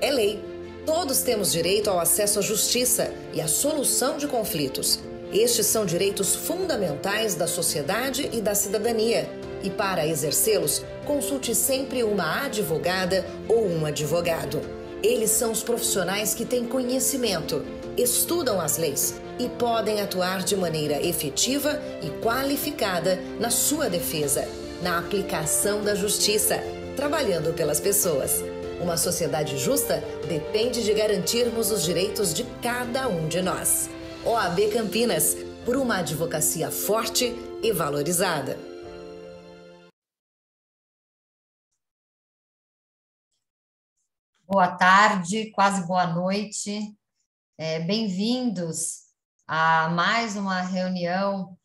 é lei. Todos temos direito ao acesso à justiça e à solução de conflitos. Estes são direitos fundamentais da sociedade e da cidadania. E para exercê-los, consulte sempre uma advogada ou um advogado. Eles são os profissionais que têm conhecimento, estudam as leis e podem atuar de maneira efetiva e qualificada na sua defesa, na aplicação da justiça, trabalhando pelas pessoas. Uma sociedade justa depende de garantirmos os direitos de cada um de nós. OAB Campinas, por uma advocacia forte e valorizada. Boa tarde, quase boa noite. É, Bem-vindos a mais uma reunião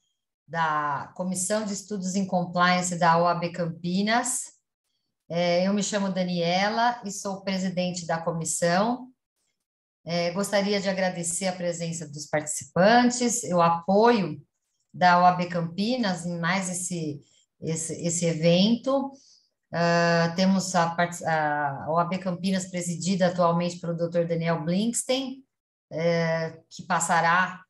da Comissão de Estudos em Compliance da OAB Campinas. É, eu me chamo Daniela e sou presidente da comissão. É, gostaria de agradecer a presença dos participantes, o apoio da OAB Campinas em mais esse, esse, esse evento. Uh, temos a, a OAB Campinas presidida atualmente pelo Dr. Daniel Blinkstein, é, que passará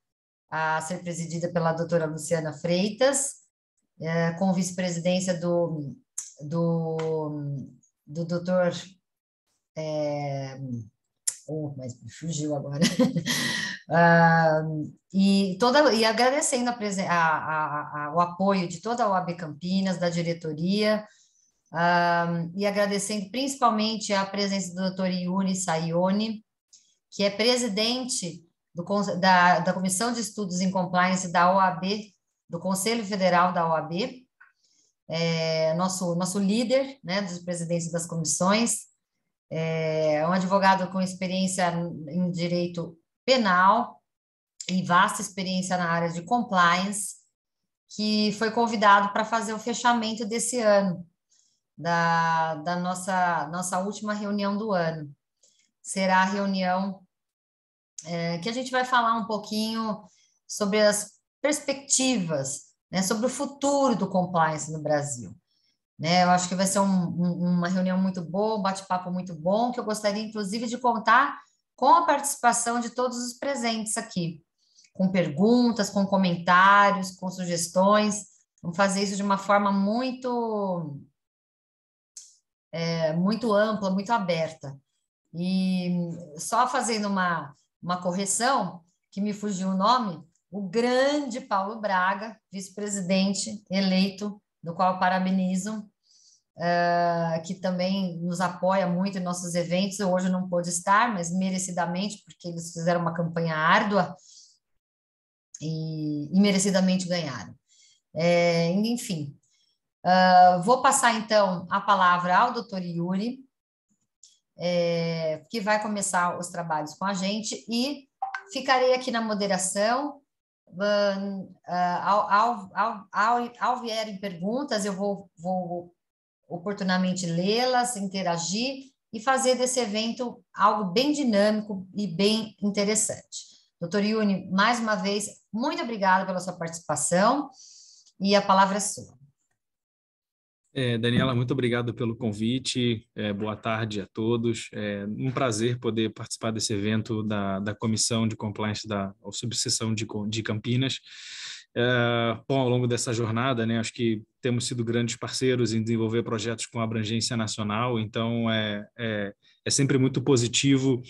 a ser presidida pela doutora Luciana Freitas, com vice-presidência do do, do doutor. É, oh, mas fugiu agora. uh, e, toda, e agradecendo a, a, a, o apoio de toda a OAB Campinas, da diretoria, e agradecendo principalmente a presença do doutor Yuri Saione, que é presidente do, da, da Comissão de Estudos em Compliance da OAB, do Conselho Federal da OAB, é, nosso, nosso líder né, dos presidentes das comissões, é um advogado com experiência em direito penal e vasta experiência na área de compliance, que foi convidado para fazer o fechamento desse ano, da, da nossa, nossa última reunião do ano. Será a reunião é, que a gente vai falar um pouquinho sobre as perspectivas né, sobre o futuro do compliance no Brasil. Né, eu acho que vai ser um, um, uma reunião muito boa, um bate-papo muito bom, que eu gostaria, inclusive, de contar com a participação de todos os presentes aqui, com perguntas, com comentários, com sugestões. Vamos fazer isso de uma forma muito, é, muito ampla, muito aberta. E só fazendo uma, uma correção, que me fugiu o nome, o grande Paulo Braga, vice-presidente eleito, do qual parabenizo, uh, eh, que também nos apoia muito em nossos eventos. Eu hoje não pôde estar, mas merecidamente, porque eles fizeram uma campanha árdua e, e merecidamente ganharam. É, enfim, uh, vou passar então a palavra ao doutor Yuri, é, que vai começar os trabalhos com a gente e ficarei aqui na moderação ah, ao, ao, ao, ao vierem perguntas, eu vou, vou oportunamente lê-las, interagir e fazer desse evento algo bem dinâmico e bem interessante. Doutor Yuni, mais uma vez, muito obrigada pela sua participação e a palavra é sua. É, Daniela, muito obrigado pelo convite. É, boa tarde a todos. É um prazer poder participar desse evento da, da Comissão de Compliance da Subseção de, de Campinas. É, bom, ao longo dessa jornada, né, acho que temos sido grandes parceiros em desenvolver projetos com abrangência nacional, então é, é, é sempre muito positivo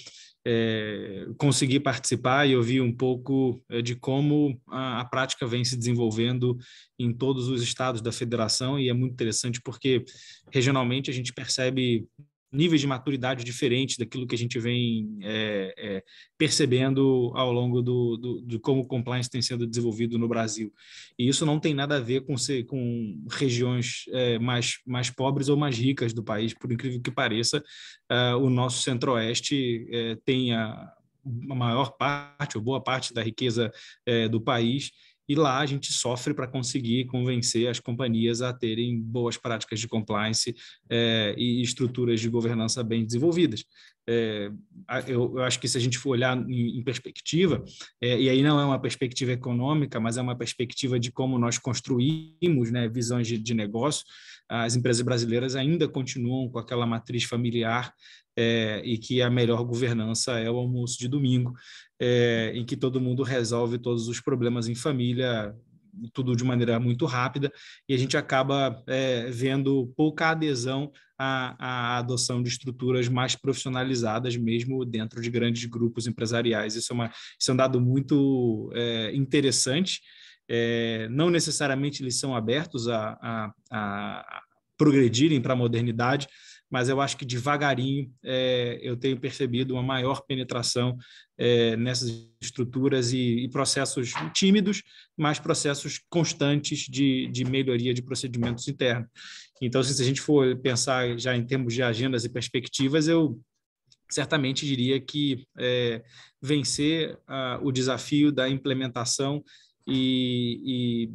é, consegui participar e ouvir um pouco é, de como a, a, prática vem se desenvolvendo em todos os estados da federação e é muito interessante porque regionalmente a gente percebe níveis de maturidade diferentes daquilo que a gente vem é, é, percebendo ao longo do, do, de como o compliance tem sendo desenvolvido no Brasil. E isso não tem nada a ver com, ser, com regiões é, mais, mais pobres ou mais ricas do país, por incrível que pareça, é, o nosso Centro-Oeste é, tem a maior parte ou boa parte da riqueza é, do país e lá a gente sofre para conseguir convencer as companhias a terem boas práticas de compliance é, e estruturas de governança bem desenvolvidas é, eu, eu, acho que se a gente for olhar em, em perspectiva, é, e aí não é uma perspectiva econômica, mas é uma perspectiva de como nós construímos né, visões de, de negócio, as empresas brasileiras ainda continuam com aquela matriz familiar é, e que a melhor governança é o almoço de domingo, é, em que todo mundo resolve todos os problemas em família, tudo de maneira muito rápida, e a gente acaba é, vendo pouca adesão a, a adoção de estruturas mais profissionalizadas, mesmo dentro de grandes grupos empresariais. Isso é, uma, isso é um dado muito é, interessante. É, não necessariamente eles são abertos a, a, a progredirem para a modernidade, mas eu acho que devagarinho é, eu tenho percebido uma maior penetração é, nessas estruturas e, e, processos tímidos, mas processos constantes de, de melhoria de procedimentos internos. Então, se a gente for pensar já em termos de agendas e perspectivas, eu certamente diria que é, vencer a, ah, o desafio da implementação e,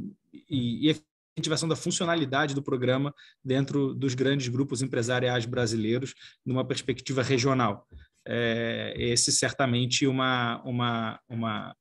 e, e incentivação da funcionalidade do programa dentro dos grandes grupos empresariais brasileiros, numa perspectiva regional. É, esse certamente uma, uma, uma,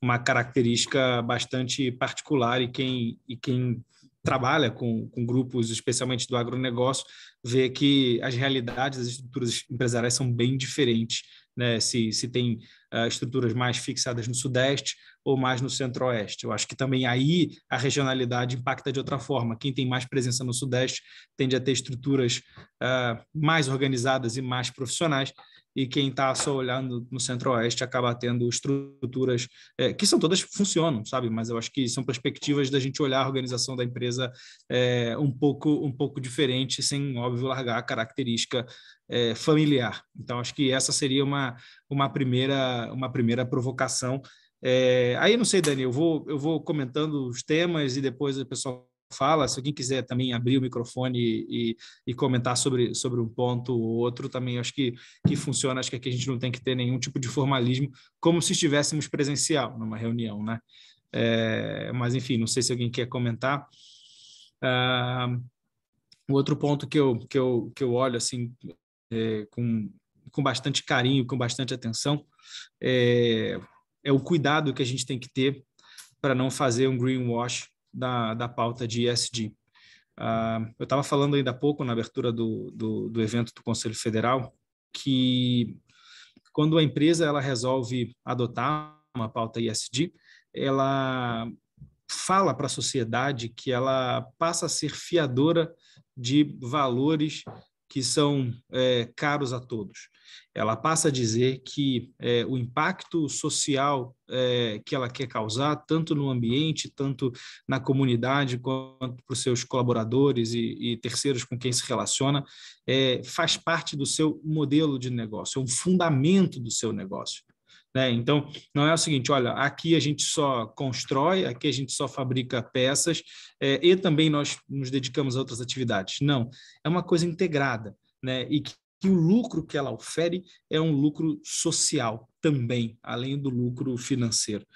uma característica bastante particular e quem, e quem trabalha com, com grupos, especialmente do agronegócio, vê que as realidades das estruturas empresariais são bem diferentes né? se, se tem uh, estruturas mais fixadas no Sudeste ou mais no Centro-Oeste. Eu acho que também aí a regionalidade impacta de outra forma. Quem tem mais presença no Sudeste tende a ter estruturas uh, mais organizadas e mais profissionais, e quem está só olhando no Centro-Oeste acaba tendo estruturas é, que são todas funcionam, sabe? Mas eu acho que são perspectivas da gente olhar a organização da empresa é, um pouco um pouco diferente, sem óbvio largar a característica é, familiar. Então acho que essa seria uma uma primeira uma primeira provocação. É, aí não sei, Dani, eu vou eu vou comentando os temas e depois o pessoal fala, se alguém quiser também abrir o microfone e, e comentar sobre, sobre um ponto ou outro, também acho que, que funciona. Acho que aqui a gente não tem que ter nenhum tipo de formalismo, como se estivéssemos presencial numa reunião, né? É, mas, enfim, não sei se alguém quer comentar. o ah, outro ponto que eu, que eu, que eu olho assim é, com, com bastante carinho, com bastante atenção, é, é o cuidado que a gente tem que ter para não fazer um greenwash da, da pauta de ESG. Uh, ah, eu estava falando ainda há pouco, na abertura do, do, do, evento do Conselho Federal, que quando a empresa ela resolve adotar uma pauta ESG, ela fala para a sociedade que ela passa a ser fiadora de valores que são é, caros a todos ela passa a dizer que é, o impacto social é, que ela quer causar, tanto no ambiente, tanto na comunidade, quanto para os seus colaboradores e, e, terceiros com quem se relaciona, é, faz parte do seu modelo de negócio, é um fundamento do seu negócio. Né? Então, não é o seguinte, olha, aqui a gente só constrói, aqui a gente só fabrica peças é, e também nós nos dedicamos a outras atividades. Não, é uma coisa integrada. Né, e que o lucro que ela ofere é um lucro social também, além do lucro financeiro.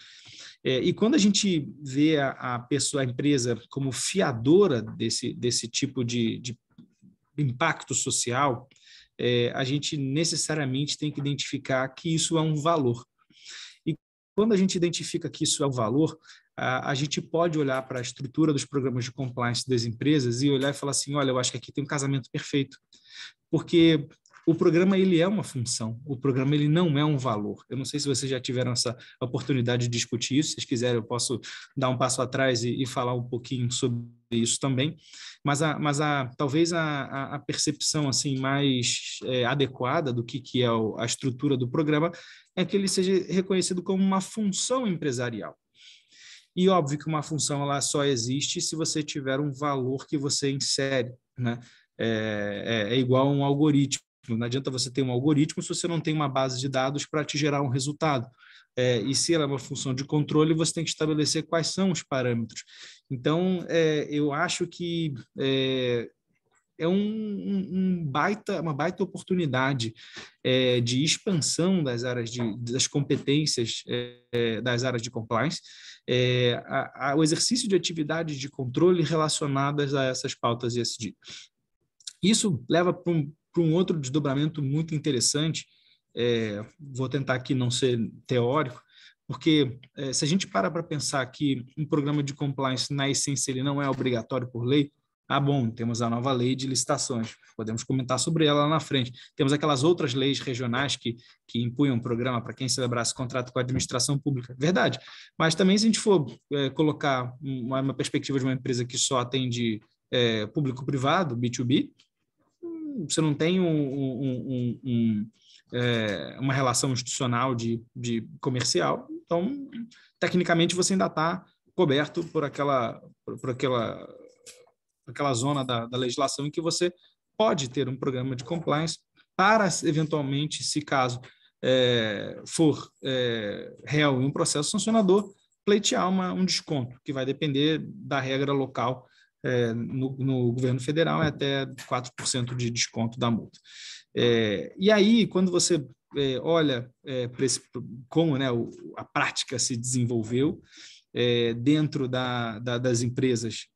É, e quando a gente vê a, a, pessoa, a empresa como fiadora desse, desse tipo de, de impacto social, é, a gente necessariamente tem que identificar que isso é um valor. E quando a gente identifica que isso é um valor, a gente pode olhar para a estrutura dos programas de compliance das empresas e olhar e falar assim, olha, eu acho que aqui tem um casamento perfeito, porque o programa ele é uma função, o programa ele não é um valor. Eu não sei se vocês já tiveram essa oportunidade de discutir isso, se vocês quiserem eu posso dar um passo atrás e, e falar um pouquinho sobre isso também, mas, a, mas a, talvez a, a percepção assim mais é, adequada do que, que é a estrutura do programa é que ele seja reconhecido como uma função empresarial. E óbvio que uma função ela só existe se você tiver um valor que você insere, né? É, é, é igual a um algoritmo. Não adianta você ter um algoritmo se você não tem uma base de dados para te gerar um resultado. É, e se ela é uma função de controle, você tem que estabelecer quais são os parâmetros. Então, é, eu acho que é, é um, um, baita, uma baita oportunidade é, de expansão das áreas de, das competências é, é das áreas de compliance, é, a, a, o exercício de atividades de controle relacionadas a essas pautas ESG. Isso leva para um, para um outro desdobramento muito interessante. É, vou tentar aqui não ser teórico, porque é, se a gente para para pensar que um programa de compliance na essência ele não é obrigatório por lei, ah, bom, temos a nova lei de licitações, podemos comentar sobre ela lá na frente. Temos aquelas outras leis regionais que, que impunham um programa para quem celebrasse contrato com a administração pública. Verdade. Mas também, se a gente for é, colocar uma, uma, perspectiva de uma empresa que só atende é, público-privado, B2B, hum, você não tem um, um, um é, uma relação institucional de, de comercial, então, tecnicamente, você ainda está coberto por aquela, por, por aquela aquela zona da, da legislação em que você pode ter um programa de compliance para, eventualmente, se caso é, for é, réu em um processo sancionador, pleitear uma, um desconto, que vai depender da regra local é, no, no, governo federal, é até 4% de desconto da multa. É, e aí, quando você é, olha é, esse, como né, o, a prática se desenvolveu é, dentro da, da, das empresas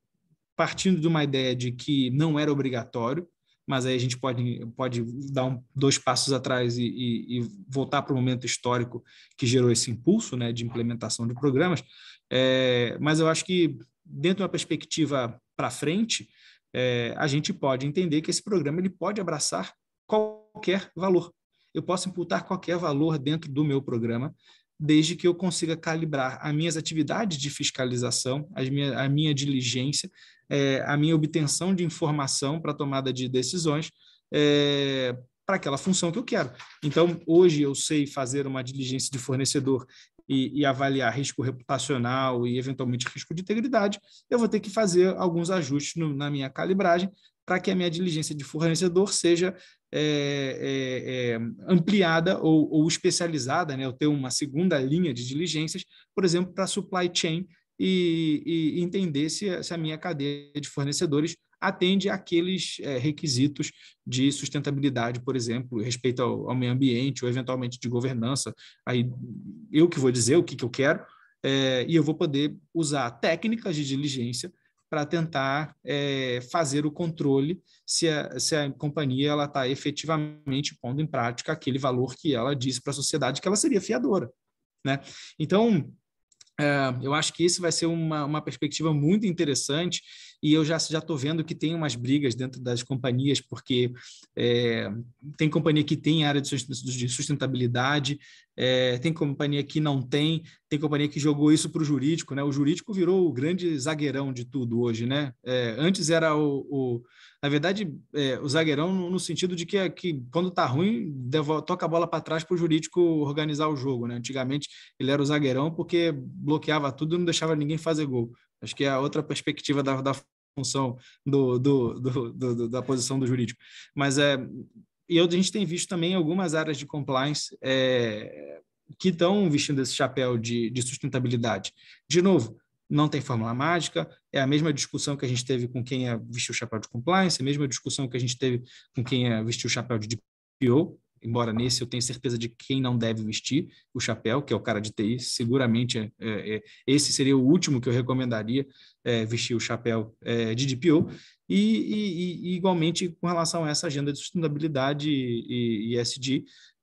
partindo de uma ideia de que não era obrigatório, mas aí a gente pode, pode dar um, dois passos atrás e, e, e voltar para o momento histórico que gerou esse impulso né, de implementação de programas. É, mas eu acho que, dentro de uma perspectiva para frente, é, a gente pode entender que esse programa ele pode abraçar qualquer valor. Eu posso imputar qualquer valor dentro do meu programa, desde que eu consiga calibrar as minhas atividades de fiscalização, as minha, a minha diligência, é, a minha obtenção de informação para tomada de decisões é, para aquela função que eu quero. Então, hoje eu sei fazer uma diligência de fornecedor e, e, avaliar risco reputacional e, eventualmente, risco de integridade, eu vou ter que fazer alguns ajustes no, na minha calibragem para que a minha diligência de fornecedor seja é, é, é ampliada ou, ou especializada, né? eu ter uma segunda linha de diligências, por exemplo, para supply chain e, e entender se, se, a minha cadeia de fornecedores atende aqueles é, eh, requisitos de sustentabilidade, por exemplo, respeito ao, ao, meio ambiente ou eventualmente de governança. Aí eu que vou dizer o que, que eu quero é, e eu vou poder usar técnicas de diligência para tentar é, fazer o controle se a, se a companhia ela está efetivamente pondo em prática aquele valor que ela disse para a sociedade que ela seria fiadora, né? Então é, eu acho que isso vai ser uma, uma perspectiva muito interessante e eu já já estou vendo que tem umas brigas dentro das companhias, porque é, tem companhia que tem área de sustentabilidade, é, tem companhia que não tem, tem companhia que jogou isso para o jurídico, né? O jurídico virou o grande zagueirão de tudo hoje, né? É, antes era o, o, na verdade, é, o zagueirão no, no, sentido de que, é, que quando tá ruim, devo, toca a bola para trás para o jurídico organizar o jogo, né? Antigamente ele era o zagueirão porque bloqueava tudo e não deixava ninguém fazer gol. Acho que é a outra perspectiva da, da função do, do, do, do, da posição do jurídico. Mas é, e a gente tem visto também algumas áreas de compliance é, que estão vestindo esse chapéu de, de sustentabilidade. De novo, não tem fórmula mágica, é a mesma discussão que a gente teve com quem é vestiu o chapéu de compliance, é a mesma discussão que a gente teve com quem é vestiu o chapéu de DPO, embora nesse eu tenho certeza de quem não deve vestir o chapéu, que é o cara de TI, seguramente é, é, é, esse seria o último que eu recomendaria é, vestir o chapéu é, de DPO, e, e, e, igualmente com relação a essa agenda de sustentabilidade e, e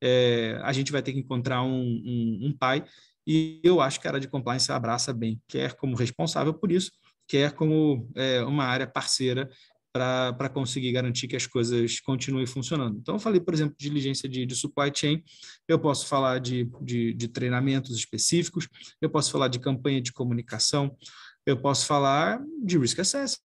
é, a gente vai ter que encontrar um, um, um pai, e eu acho que a área de compliance abraça bem, quer como responsável por isso, quer como é, uma área parceira para conseguir garantir que as coisas continuem funcionando. Então, eu falei, por exemplo, de diligência de, de supply chain, eu posso falar de, de, de, treinamentos específicos, eu posso falar de campanha de comunicação, eu posso falar de risk assessment.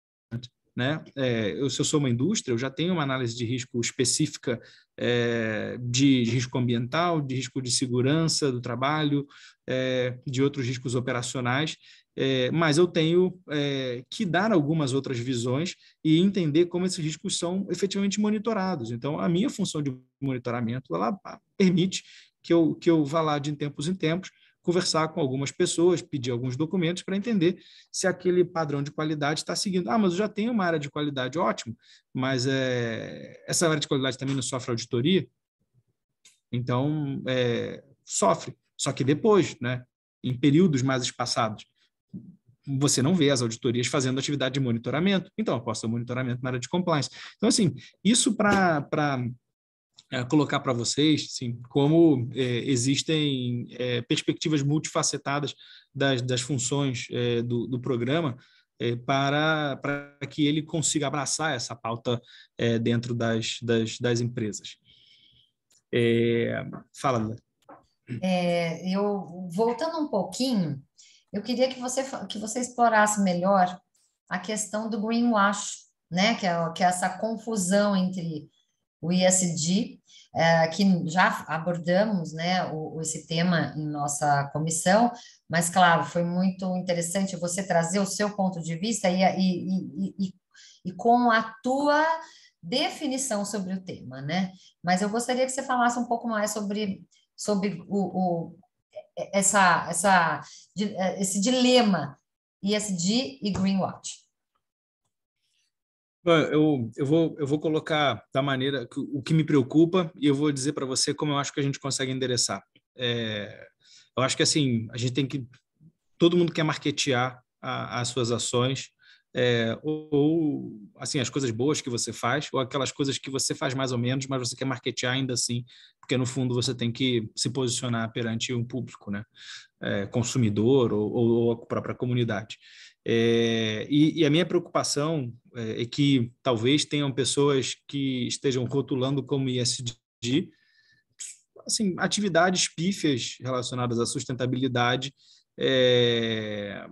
Né? É, eu, se eu sou uma indústria, eu já tenho uma análise de risco específica é, de, de, risco ambiental, de risco de segurança do trabalho, é, de outros riscos operacionais. É, mas eu tenho é, que dar algumas outras visões e entender como esses riscos são efetivamente monitorados. Então, a minha função de monitoramento, ela permite que eu, que eu vá lá de tempos em tempos conversar com algumas pessoas, pedir alguns documentos para entender se aquele padrão de qualidade está seguindo. Ah, mas eu já tenho uma área de qualidade, ótimo, mas é, essa área de qualidade também não sofre auditoria? Então, é, sofre, só que depois, né? em períodos mais espaçados você não vê as auditorias fazendo atividade de monitoramento, então aposta monitoramento na área de compliance. Então, assim, isso para é, colocar para vocês assim, como é, existem é, perspectivas multifacetadas das, das funções é, do, do, programa é, para, para que ele consiga abraçar essa pauta é, dentro das, das, das empresas. fala, André. eu, voltando um pouquinho, eu queria que você, que você explorasse melhor a questão do greenwash, né? Que é, que é essa confusão entre o ISD, é, que já abordamos né, o, esse tema em nossa comissão, mas, claro, foi muito interessante você trazer o seu ponto de vista e, e, e, e, e com a tua definição sobre o tema, né? Mas eu gostaria que você falasse um pouco mais sobre, sobre o, o essa, essa, é, esse dilema ESG e Greenwatch? Bom, eu, eu, vou, eu vou colocar da maneira que, o que me preocupa e eu vou dizer para você como eu acho que a gente consegue endereçar. É, eu acho que assim, a gente tem que. Todo mundo quer marketear a, as suas ações é, ou assim as coisas boas que você faz ou aquelas coisas que você faz mais ou menos mas você quer marketear ainda assim porque no fundo você tem que se posicionar perante um público né é, consumidor ou, ou, ou, a própria comunidade é, e, e, a minha preocupação é, é que talvez tenham pessoas que estejam rotulando como ISD assim atividades pífias relacionadas à sustentabilidade é,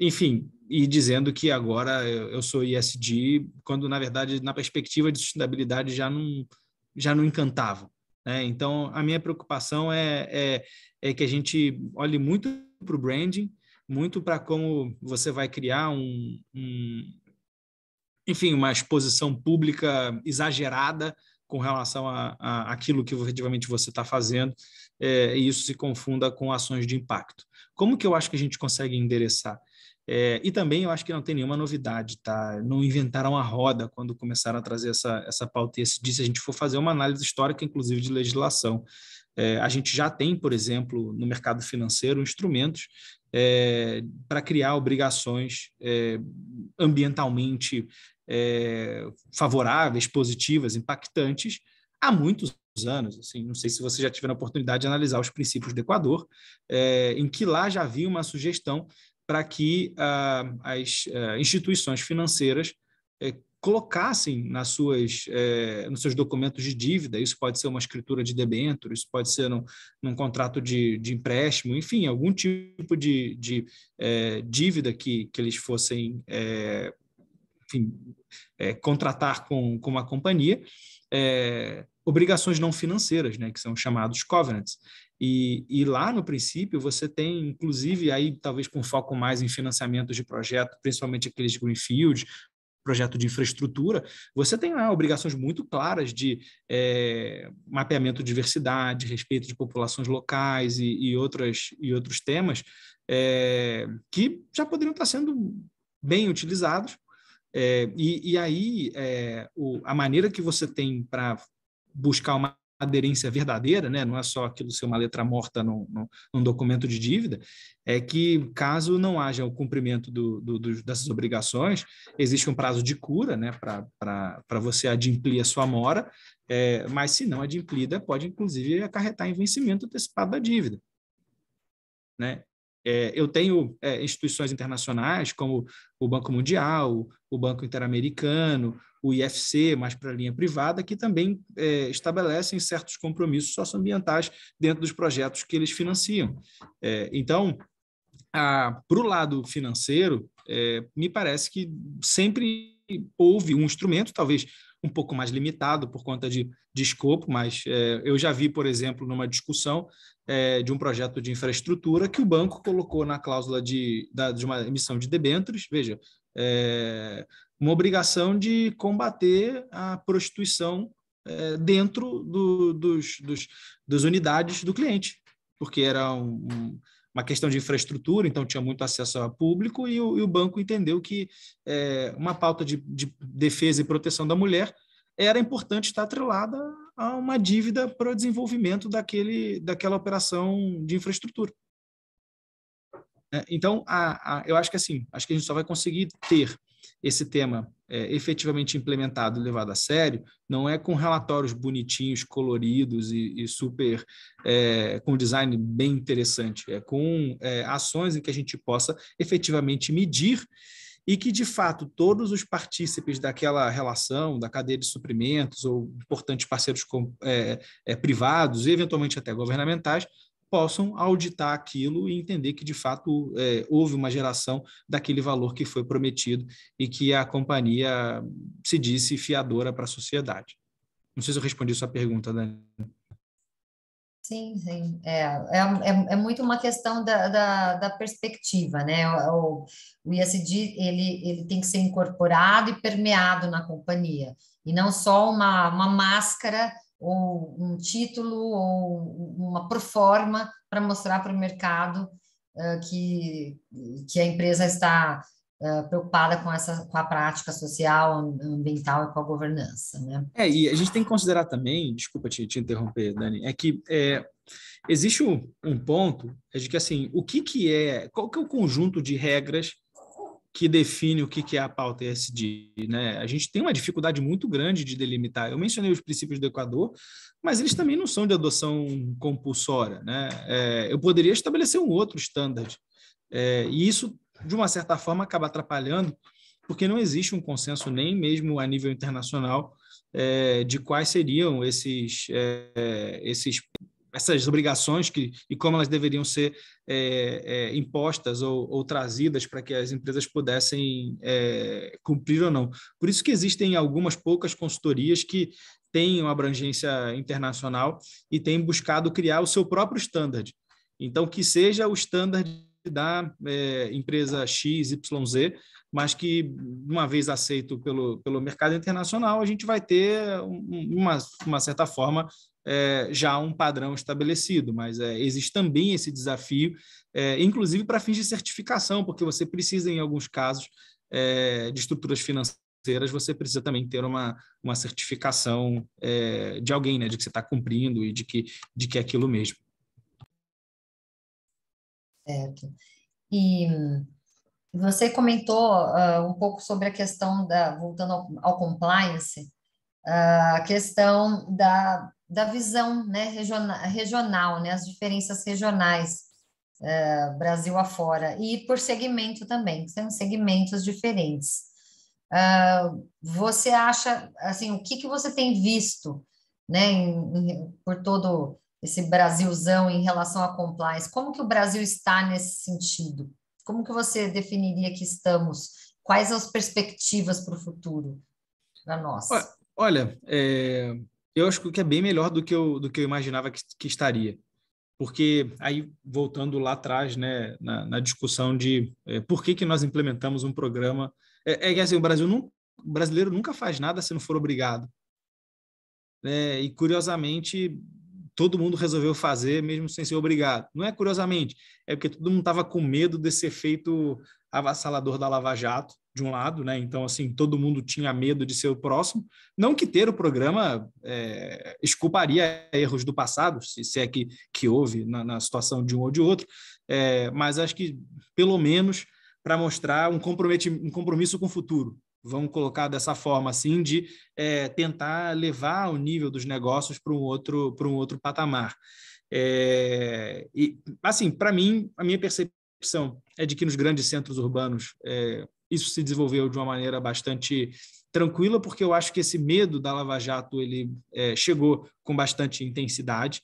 enfim, e dizendo que agora eu sou ISD, quando na verdade na perspectiva de sustentabilidade já não já não encantava. Né? Então a minha preocupação é, é, é que a gente olhe muito para o branding, muito para como você vai criar um, um, enfim uma exposição pública exagerada com relação a, a aquilo que efetivamente você está fazendo é, e isso se confunda com ações de impacto. Como que eu acho que a gente consegue endereçar? É, e também eu acho que não tem nenhuma novidade, tá? Não inventaram a roda quando começaram a trazer essa, essa pauta e esse Se a gente for fazer uma análise histórica, inclusive de legislação, é, a gente já tem, por exemplo, no mercado financeiro, instrumentos é, para criar obrigações é, ambientalmente é, favoráveis, positivas, impactantes, há muitos anos. Assim, não sei se você já tiver a oportunidade de analisar os princípios do Equador, é, em que lá já havia uma sugestão para que uh, as uh, instituições financeiras uh, colocassem nas suas, eh, nos seus documentos de dívida, isso pode ser uma escritura de debênture, isso pode ser num, num contrato de, de, empréstimo, enfim, algum tipo de, de eh, dívida que, que eles fossem enfim, contratar com, com uma companhia, obrigações não financeiras, né, que são chamados covenants. E, e, lá no princípio você tem, inclusive, aí talvez com foco mais em financiamento de projeto, principalmente aqueles de Greenfield, projeto de infraestrutura, você tem lá obrigações muito claras de é, mapeamento de diversidade, respeito de populações locais e, e outras, e outros temas é, que já poderiam estar sendo bem utilizados. É, e, e, aí o, a maneira que você tem para buscar uma aderência verdadeira, né? não é só aquilo ser uma letra morta num, num, documento de dívida, é que caso não haja o cumprimento do, do, do, dessas obrigações, existe um prazo de cura né? para você adimplir a sua mora, é, mas se não adimplida, pode inclusive acarretar em vencimento antecipado da dívida. Né? É, eu tenho é, instituições internacionais como o Banco Mundial, o Banco Interamericano, o IFC, mais para a linha privada, que também é, estabelecem certos compromissos socioambientais dentro dos projetos que eles financiam. É, então, para o lado financeiro, é, me parece que sempre houve um instrumento, talvez um pouco mais limitado por conta de, de escopo, mas é, eu já vi, por exemplo, numa discussão é, de um projeto de infraestrutura que o banco colocou na cláusula de, da, de uma emissão de debêntures, veja, é, uma obrigação de combater a prostituição é, dentro do, dos, dos, das unidades do cliente, porque era um, uma questão de infraestrutura, então tinha muito acesso a público, e o, e o banco entendeu que é, uma pauta de, de defesa e proteção da mulher era importante estar atrelada a uma dívida para o desenvolvimento daquele, daquela operação de infraestrutura. Né? Então, a, a, eu acho que assim, acho que a gente só vai conseguir ter esse tema é, efetivamente implementado, levado a sério, não é com relatórios bonitinhos, coloridos e, e super é, com design bem interessante, é com é, ações em que a gente possa efetivamente medir e que de fato todos os partícipes daquela relação, da cadeia de suprimentos ou importantes parceiros com, é, é, privados, eventualmente até governamentais, possam auditar aquilo e entender que, de fato, é, houve uma geração daquele valor que foi prometido e que a companhia se disse fiadora para a sociedade. Não sei se eu respondi sua pergunta, Dani. Sim, sim. É, é, é, é muito uma questão da, da, da perspectiva, né? O, o ISD, ele, ele tem que ser incorporado e permeado na companhia, e não só uma, uma máscara ou um título ou uma proforma para mostrar para o mercado uh, que, que a empresa está uh, preocupada com essa com a prática social, ambiental e com a governança, né? É e a gente tem que considerar também, desculpa te, te interromper, Dani, é que é, existe um, um ponto é de que assim o que que é qual que é o conjunto de regras que define o que é a pauta ESG. Né? A gente tem uma dificuldade muito grande de delimitar. Eu mencionei os princípios do Equador, mas eles também não são de adoção compulsória. Né? É, eu poderia estabelecer um outro standard. É, e isso, de uma certa forma, acaba atrapalhando, porque não existe um consenso, nem mesmo a nível internacional, é, de quais seriam esses, é, esses essas obrigações que, e como elas deveriam ser é, é, impostas ou, ou trazidas para que as empresas pudessem é, cumprir ou não. Por isso que existem algumas poucas consultorias que têm uma abrangência internacional e têm buscado criar o seu próprio standard. Então, que seja o standard da é, empresa XYZ, mas que, uma vez aceito pelo, pelo mercado internacional, a gente vai ter, uma, uma certa forma, é, já um padrão estabelecido, mas é, existe também esse desafio, é, inclusive para fins de certificação, porque você precisa, em alguns casos, de estruturas financeiras, você precisa também ter uma, uma certificação de alguém, né, de que você está cumprindo e de que, de que é aquilo mesmo. Certo. E você comentou uh, um pouco sobre a questão da, voltando ao, ao compliance, a questão da, da visão né, regional, regional né, as diferenças regionais uh, Brasil afora, e por segmento também, que são segmentos diferentes. Uh, você acha, assim, o que, que você tem visto né, em, em, por todo esse Brasilzão em relação à compliance? Como que o Brasil está nesse sentido? Como que você definiria que estamos? Quais as perspectivas para o futuro para nós? Ué. Olha, é, eu acho que é bem melhor do que eu, do que eu imaginava que, que estaria. Porque aí, voltando lá atrás, né, na, na discussão de é, por que, que nós implementamos um programa. É, é que é, assim, o, Brasil não, o brasileiro nunca faz nada se não for obrigado. É, e curiosamente todo mundo resolveu fazer, mesmo sem ser obrigado. Não é curiosamente, é porque todo mundo estava com medo desse efeito avassalador da Lava Jato, de um lado, né? Então, assim, todo mundo tinha medo de ser o próximo. Não que ter o programa é, esculparia erros do passado, se, se é que, que houve na, na, situação de um ou de outro, é, mas acho que, pelo menos, para mostrar um, um compromisso com o futuro, vamos colocar dessa forma assim, de é, tentar levar o nível dos negócios para um outro para um outro patamar. É, e assim, para mim, a minha percepção é de que nos grandes centros urbanos é, isso se desenvolveu de uma maneira bastante tranquila, porque eu acho que esse medo da Lava Jato ele é, chegou com bastante intensidade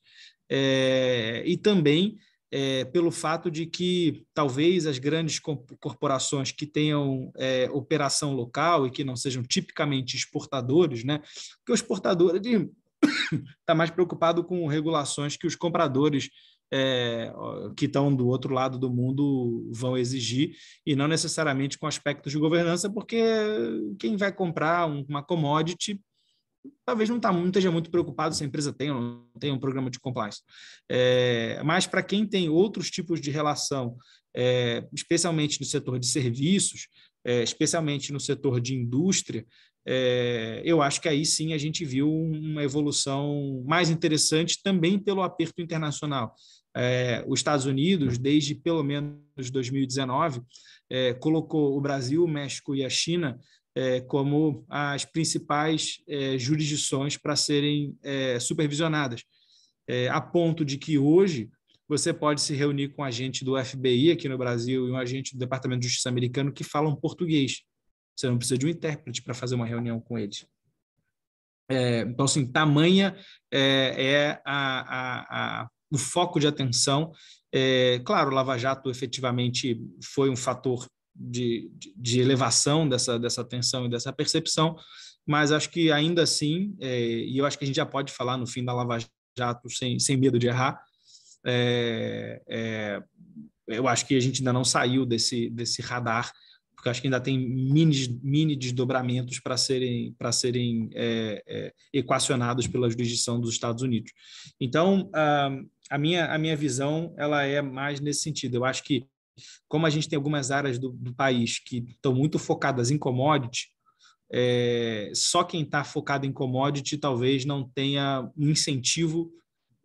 é, e também é, pelo fato de que talvez as grandes corporações que tenham é, operação local e que não sejam tipicamente exportadores, né? Porque o exportador está mais preocupado com regulações que os compradores é, que estão do outro lado do mundo vão exigir e não necessariamente com aspectos de governança, porque quem vai comprar uma commodity talvez não, tá, não esteja muito preocupado se a empresa tem ou não tem um programa de compliance. É, mas para quem tem outros tipos de relação, é, especialmente no setor de serviços, é, especialmente no setor de indústria, é, eu acho que aí sim a gente viu uma evolução mais interessante também pelo aperto internacional. É, os Estados Unidos, desde pelo menos 2019, é, colocou o Brasil, o México e a China é, como as principais é, jurisdições para serem é, supervisionadas, a ponto de que hoje você pode se reunir com um agente do FBI aqui no Brasil e um agente do Departamento de Justiça americano que falam português. Você não precisa de um intérprete para fazer uma reunião com eles. É, então, assim, tamanha é, é a, a, a, o foco de atenção. É, claro, o Lava Jato efetivamente foi um fator de, de elevação dessa, dessa tensão e dessa percepção, mas acho que ainda assim, é, e eu acho que a gente já pode falar no fim da Lava Jato sem, sem medo de errar, é, é, eu acho que a gente ainda não saiu desse, desse radar, porque acho que ainda tem mini, mini desdobramentos para serem, pra serem é, é, equacionados pela jurisdição dos Estados Unidos. Então, a, ah, a, minha, a minha visão ela é mais nesse sentido. Eu acho que como a gente tem algumas áreas do, do país que estão muito focadas em commodity, é, só quem está focado em commodity talvez não tenha um incentivo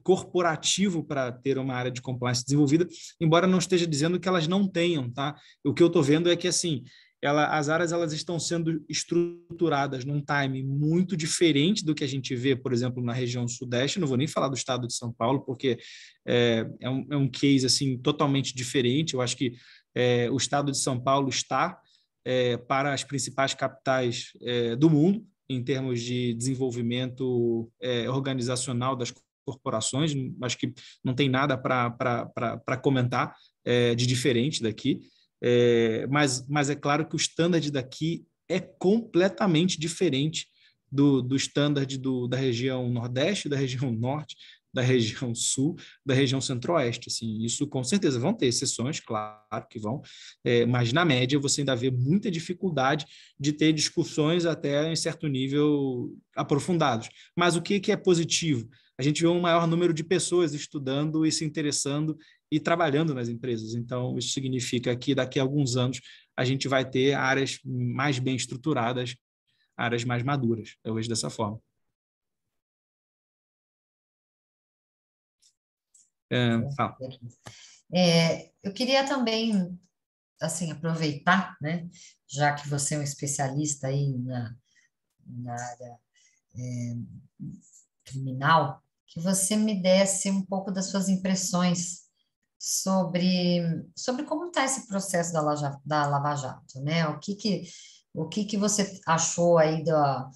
corporativo para ter uma área de compliance desenvolvida, embora não esteja dizendo que elas não tenham, tá? O que eu estou vendo é que, assim, ela, as áreas elas estão sendo estruturadas num time muito diferente do que a gente vê, por exemplo, na região sudeste. Não vou nem falar do estado de São Paulo, porque é, é, um, é um case assim totalmente diferente. Eu acho que é, o estado de São Paulo está é, para as principais capitais é, do mundo em termos de desenvolvimento é, organizacional das corporações. Acho que não tem nada para comentar é, de diferente daqui. É, mas, mas é claro que o standard daqui é completamente diferente do, do standard do, da região Nordeste, da região Norte, da região Sul, da região Centro-Oeste. Assim, isso com certeza vão ter exceções, claro que vão, é, mas na média você ainda vê muita dificuldade de ter discussões até em certo nível aprofundados. Mas o que, que é positivo? A gente vê um maior número de pessoas estudando e se interessando e trabalhando nas empresas. Então, isso significa que daqui a alguns anos a gente vai ter áreas mais bem estruturadas, áreas mais maduras. Eu vejo dessa forma. É, é, eu queria também assim aproveitar, né, já que você é um especialista aí na, na área é, criminal, que você me desse um pouco das suas impressões sobre, sobre como está esse processo da, Laja, da Lava Jato, né? O que que, o que, que você achou aí da,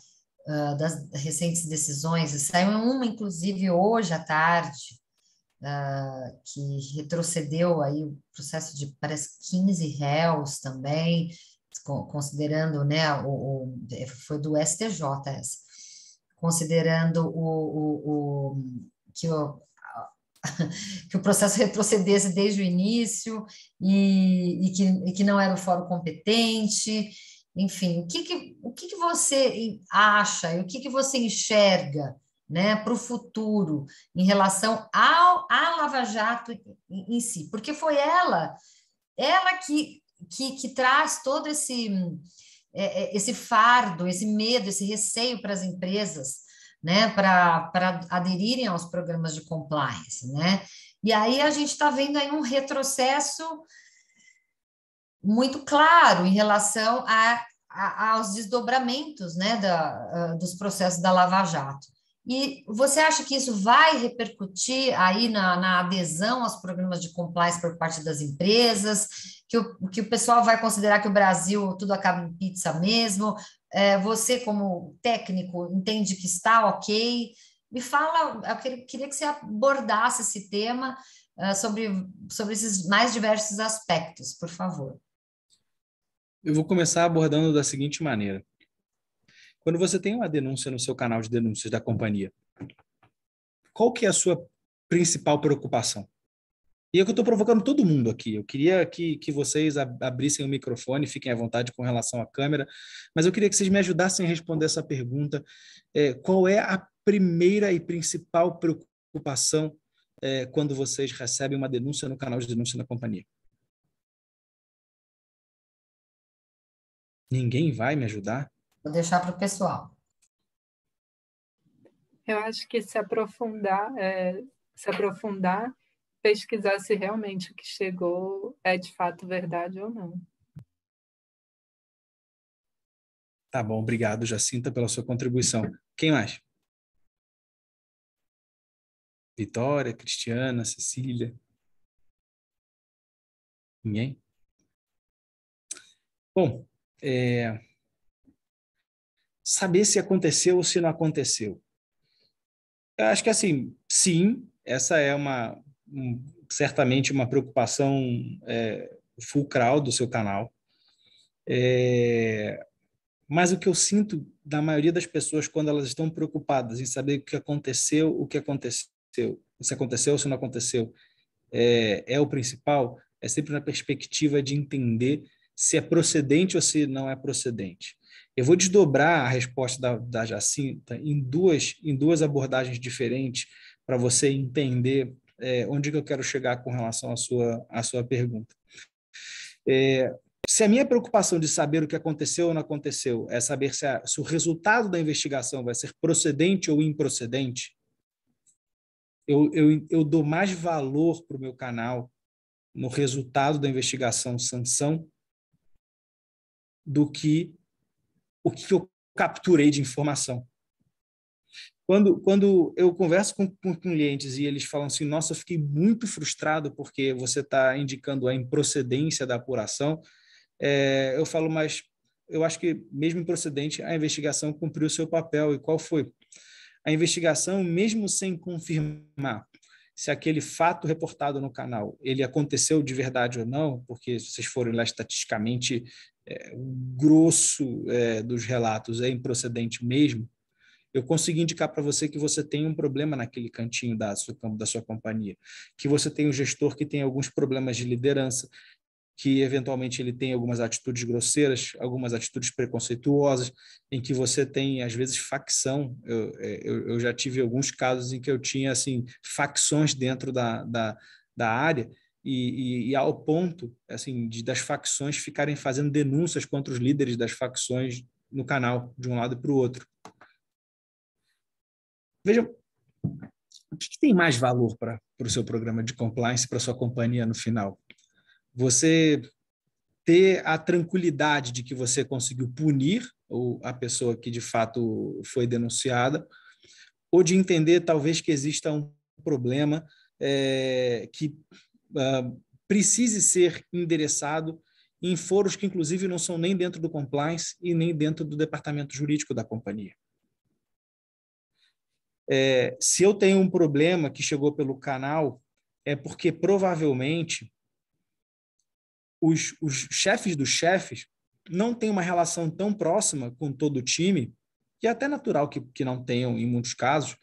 ah, das recentes decisões? Saiu uma, inclusive, hoje à tarde, ah, que retrocedeu aí o processo de, parece, 15 réus também, considerando, né, o, o foi do STJ essa, considerando o, o, o que o que o processo retrocedesse desde o início e, e, que, e que, não era o fórum competente. Enfim, o que, que o que, que, você acha e o que, que você enxerga né, para o futuro em relação ao, à Lava Jato em, em si? Porque foi ela, ela que, que, que traz todo esse, é, é, esse fardo, esse medo, esse receio para as empresas né, para aderirem aos programas de compliance, né? E aí a gente está vendo aí um retrocesso muito claro em relação a, a aos desdobramentos, né, da, uh, dos processos da Lava Jato. E você acha que isso vai repercutir aí na, na, adesão aos programas de compliance por parte das empresas? Que o, que o pessoal vai considerar que o Brasil tudo acaba em pizza mesmo? é, você, como técnico, entende que está ok? Me fala, eu queria que você abordasse esse tema uh, sobre, sobre esses mais diversos aspectos, por favor. Eu vou começar abordando da seguinte maneira. Quando você tem uma denúncia no seu canal de denúncias da companhia, qual que é a sua principal preocupação? E é que eu estou provocando todo mundo aqui. Eu queria que, que vocês abrissem o microfone, fiquem à vontade com relação à câmera, mas eu queria que vocês me ajudassem a responder essa pergunta. É, qual é a primeira e principal preocupação é, quando vocês recebem uma denúncia no canal de denúncia da companhia? Ninguém vai me ajudar? Vou deixar para o pessoal. Eu acho que se aprofundar, é, se aprofundar pesquisar se realmente o que chegou é de fato verdade ou não. Tá bom, obrigado, Jacinta, pela sua contribuição. Quem mais? Vitória, Cristiana, Cecília. Ninguém? Bom, é... saber se aconteceu ou se não aconteceu. Eu acho que assim, sim, essa é uma certamente uma preocupação é, fulcral do seu canal. É, mas o que eu sinto da maioria das pessoas quando elas estão preocupadas em saber o que aconteceu, o que aconteceu, se aconteceu ou se não aconteceu, é, é o principal, é sempre na perspectiva de entender se é procedente ou se não é procedente. Eu vou desdobrar a resposta da, da Jacinta em duas, em duas abordagens diferentes para você entender é, onde que eu quero chegar com relação à sua, à sua pergunta. É, se a minha preocupação de saber o que aconteceu ou não aconteceu é saber se, a, se o resultado da investigação vai ser procedente ou improcedente, eu, eu, eu dou mais valor para o meu canal no resultado da investigação sanção do que o que eu capturei de informação. Quando, quando eu converso com, com clientes e eles falam assim, nossa, eu fiquei muito frustrado porque você está indicando a improcedência da apuração, é, eu falo, mas eu acho que, mesmo improcedente, a investigação cumpriu seu papel. E qual foi? A investigação, mesmo sem confirmar se aquele fato reportado no canal ele aconteceu de verdade ou não, porque se vocês forem lá estatisticamente, é, o grosso é, dos relatos é improcedente mesmo, eu consegui indicar para você que você tem um problema naquele cantinho da sua, da sua companhia, que você tem um gestor que tem alguns problemas de liderança, que eventualmente ele tem algumas atitudes grosseiras, algumas atitudes preconceituosas, em que você tem, às vezes, facção. Eu, é, eu, eu já tive alguns casos em que eu tinha assim facções dentro da, da, da área, e, e, e, ao ponto assim de, das facções ficarem fazendo denúncias contra os líderes das facções no canal, de um lado para o outro veja o que, que tem mais valor para o seu programa de compliance, para sua companhia no final. Você ter a tranquilidade de que você conseguiu punir ou a pessoa que de fato foi denunciada, ou de entender talvez que exista um problema é, que uh, precise ser endereçado em foros que, inclusive, não são nem dentro do compliance e nem dentro do departamento jurídico da companhia. É, se eu tenho um problema que chegou pelo canal, é porque provavelmente os, os chefes dos chefes não têm uma relação tão próxima com todo o time, e é até natural que, que não tenham em muitos casos,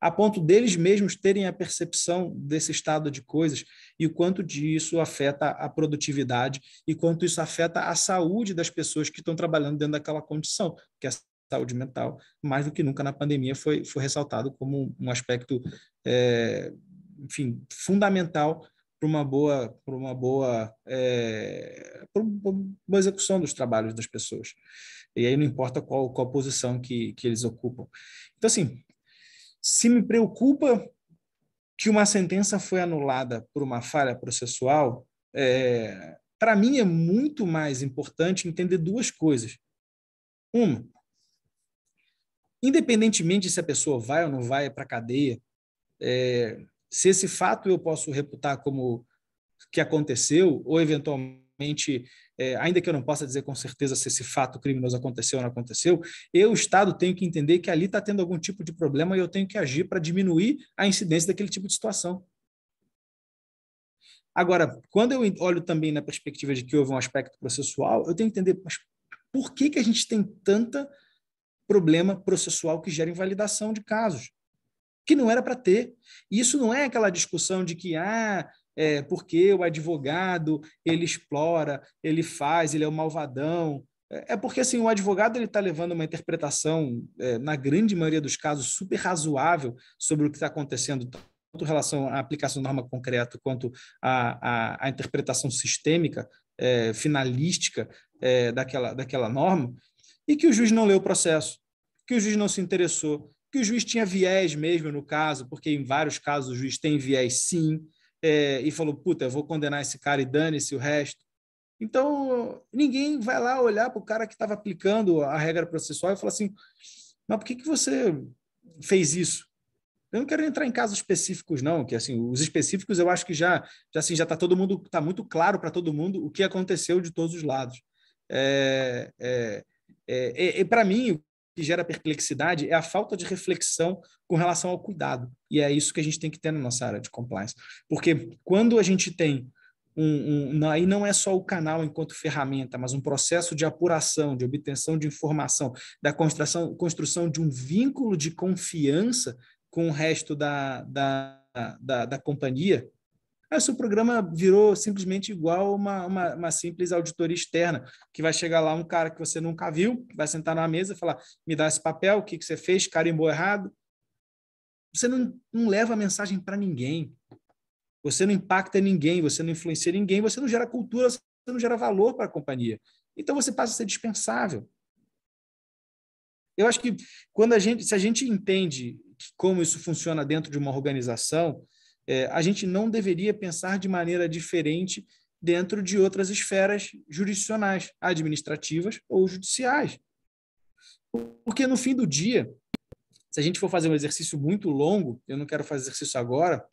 a ponto deles mesmos terem a percepção desse estado de coisas e o quanto disso afeta a produtividade e quanto isso afeta a saúde das pessoas que estão trabalhando dentro daquela condição, que é saúde mental, mais do que nunca na pandemia, foi, foi ressaltado como um aspecto é, enfim, fundamental para uma boa, para uma boa, é, para uma boa execução dos trabalhos das pessoas. E aí não importa qual, qual posição que, que eles ocupam. Então, assim, se me preocupa que uma sentença foi anulada por uma falha processual, é, para mim é muito mais importante entender duas coisas. Uma, independentemente se a pessoa vai ou não vai para a cadeia, é, se esse fato eu posso reputar como que aconteceu, ou eventualmente, é, ainda que eu não possa dizer com certeza se esse fato criminoso aconteceu ou não aconteceu, eu, Estado, tenho que entender que ali está tendo algum tipo de problema e eu tenho que agir para diminuir a incidência daquele tipo de situação. Agora, quando eu olho também na perspectiva de que houve um aspecto processual, eu tenho que entender mas por que, que a gente tem tanta problema processual que gera invalidação de casos, que não era para ter. E isso não é aquela discussão de que, ah, é porque o advogado ele explora, ele faz, ele é o um malvadão. É, é porque assim, o advogado ele está levando uma interpretação, é, na grande maioria dos casos, super razoável sobre o que está acontecendo, tanto em relação à aplicação da norma concreta quanto à, à, à interpretação sistêmica, é, finalística é, daquela, daquela norma, e que o juiz não lê o processo que o juiz não se interessou, que o juiz tinha viés mesmo no caso, porque em vários casos o juiz tem viés sim, é, e falou: puta, eu vou condenar esse cara e dane-se o resto. Então, ninguém vai lá olhar para o cara que estava aplicando a regra processual e falar assim: mas por que, que você fez isso? Eu não quero entrar em casos específicos, não, que assim, os específicos eu acho que já já assim, já está todo mundo, está muito claro para todo mundo o que aconteceu de todos os lados. É, é, é, é, é para mim, que gera perplexidade é a falta de reflexão com relação ao cuidado. E é isso que a gente tem que ter na nossa área de compliance. Porque quando a gente tem um, um, aí não é só o canal enquanto ferramenta, mas um processo de apuração, de obtenção de informação, da construção, construção de um vínculo de confiança com o resto da, da, da, da companhia, Aí é, o seu programa virou simplesmente igual uma, uma, uma, simples auditoria externa, que vai chegar lá um cara que você nunca viu, vai sentar na mesa e falar: me dá esse papel, o que, que você fez, carimbou errado. Você não, não leva a mensagem para ninguém. Você não impacta ninguém, você não influencia ninguém, você não gera cultura, você não gera valor para a companhia. Então você passa a ser dispensável. Eu acho que quando a gente, se a gente entende como isso funciona dentro de uma organização, é, a gente não deveria pensar de maneira diferente dentro de outras esferas jurisdicionais, administrativas ou judiciais. Porque no fim do dia, se a gente for fazer um exercício muito longo, eu não quero fazer exercício agora,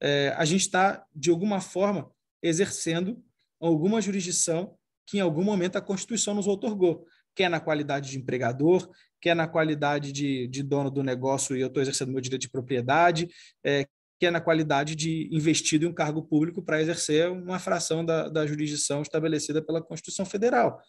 é, a gente está, de alguma forma, exercendo alguma jurisdição que em algum momento a Constituição nos outorgou, quer na qualidade de empregador, quer na qualidade de, de dono do negócio e eu estou exercendo meu direito de propriedade, é, que é na qualidade de investido em um cargo público para exercer uma fração da, da jurisdição estabelecida pela Constituição Federal.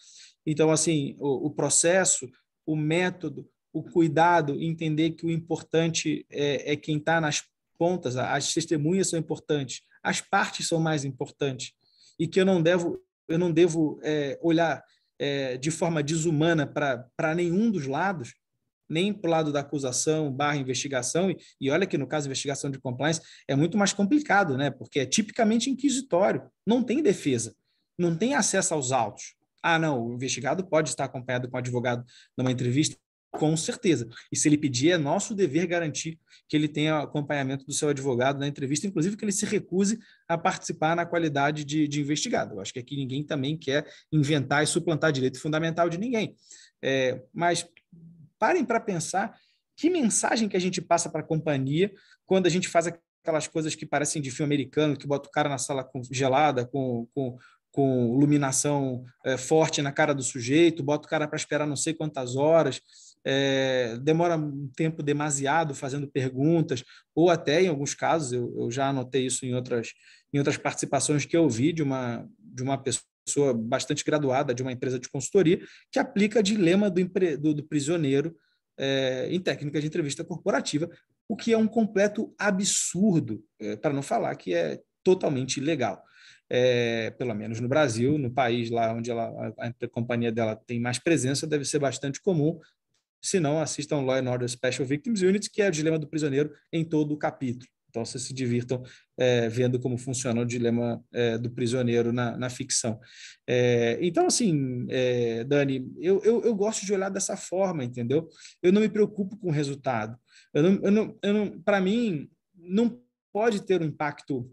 Então, assim, o, o processo, o método, o cuidado, entender que o importante é, é quem está nas pontas, as testemunhas são importantes, as partes são mais importantes, e que eu não devo, eu não devo é, olhar é, de forma desumana para nenhum dos lados, nem para o lado da acusação barra investigação, e, e olha que no caso investigação de compliance é muito mais complicado, né? Porque é tipicamente inquisitório, não tem defesa, não tem acesso aos autos. Ah, não, o investigado pode estar acompanhado com o advogado numa entrevista, com certeza. E se ele pedir, é nosso dever garantir que ele tenha acompanhamento do seu advogado na entrevista, inclusive que ele se recuse a participar na qualidade de, de investigado. Eu acho que aqui ninguém também quer inventar e suplantar direito fundamental de ninguém. É, mas parem para pensar que mensagem que a gente passa para a companhia quando a gente faz aquelas coisas que parecem de filme americano, que bota o cara na sala gelada, com, com, com iluminação é, forte na cara do sujeito, bota o cara para esperar não sei quantas horas, é, demora um tempo demasiado fazendo perguntas, ou até, em alguns casos, eu, eu já anotei isso em outras, em outras participações que eu vi de uma, de uma pessoa pessoa bastante graduada de uma empresa de consultoria, que aplica dilema do, empre... do, do prisioneiro é, em técnica de entrevista corporativa, o que é um completo absurdo, é, para não falar que é totalmente ilegal. É, pelo menos no Brasil, no país lá onde ela, a, a, companhia dela tem mais presença, deve ser bastante comum. Se não, assistam Law and Order Special Victims Unit, que é o dilema do prisioneiro em todo o capítulo. Então, vocês se divirtam é, vendo como funciona o dilema é, do prisioneiro na, na ficção. É, então, assim, Dani, eu, eu, eu, gosto de olhar dessa forma, entendeu? Eu não me preocupo com o resultado. Eu não, eu não, eu não, Para mim, não pode ter um impacto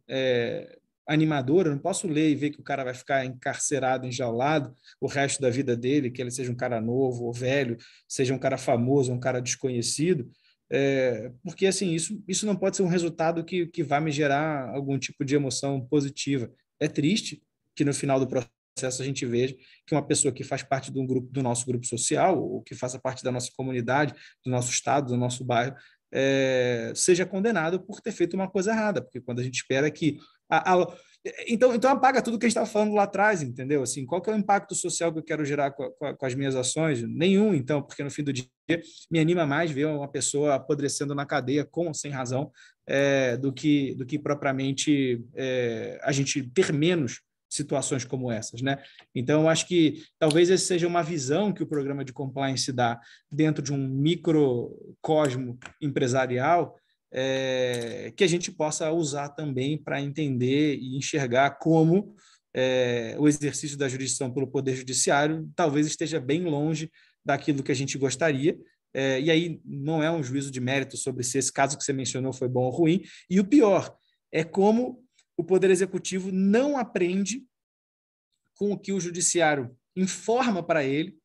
animador, eu não posso ler e ver que o cara vai ficar encarcerado, enjaulado o resto da vida dele, que ele seja um cara novo ou velho, seja um cara famoso, um cara desconhecido, é, porque assim isso, isso não pode ser um resultado que, que vai me gerar algum tipo de emoção positiva. É triste que no final do processo a gente veja que uma pessoa que faz parte de um grupo do nosso grupo social ou que faça parte da nossa comunidade, do nosso estado, do nosso bairro, é, seja condenado por ter feito uma coisa errada, porque quando a gente espera que a, a então, então apaga tudo que a gente estava falando lá atrás, entendeu? Assim, qual que é o impacto social que eu quero gerar com, com, com, as minhas ações? Nenhum, então, porque no fim do dia me anima mais ver uma pessoa apodrecendo na cadeia com ou sem razão é, do, que, do que propriamente é, a gente ter menos situações como essas, né? Então, acho que talvez essa seja uma visão que o programa de compliance dá dentro de um microcosmo empresarial, é, que a gente possa usar também para entender e enxergar como é, o exercício da jurisdição pelo Poder Judiciário talvez esteja bem longe daquilo que a gente gostaria. É, e aí não é um juízo de mérito sobre se esse caso que você mencionou foi bom ou ruim. E o pior é como o Poder Executivo não aprende com o que o Judiciário informa para ele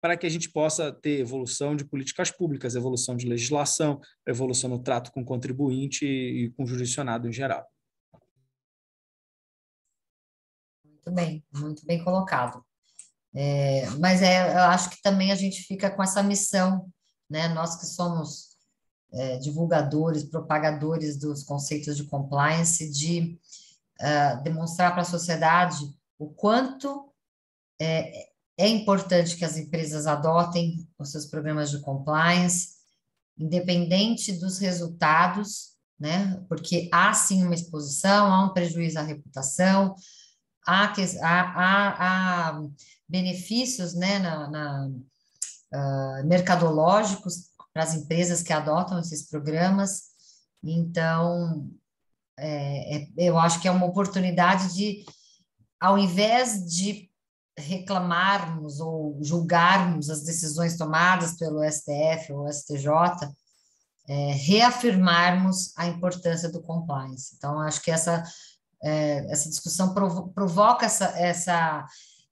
para que a gente possa ter evolução de políticas públicas, evolução de legislação, evolução no trato com o contribuinte e com o jurisdicionado em geral. Muito bem, muito bem colocado. É, mas é, eu acho que também a gente fica com essa missão, né? Nós que somos é, divulgadores, propagadores dos conceitos de compliance, de uh, demonstrar para a sociedade o quanto é, é importante que as empresas adotem os seus programas de compliance, independente dos resultados, né? Porque há sim uma exposição, há um prejuízo à reputação, há, há, há, há benefícios, né, na, na uh, mercadológicos para as empresas que adotam esses programas. Então, é, é, eu acho que é uma oportunidade de, ao invés de reclamarmos ou julgarmos as decisões tomadas pelo STF ou STJ, é, reafirmarmos a importância do compliance. Então, acho que essa, é, essa discussão provo provoca essa, essa,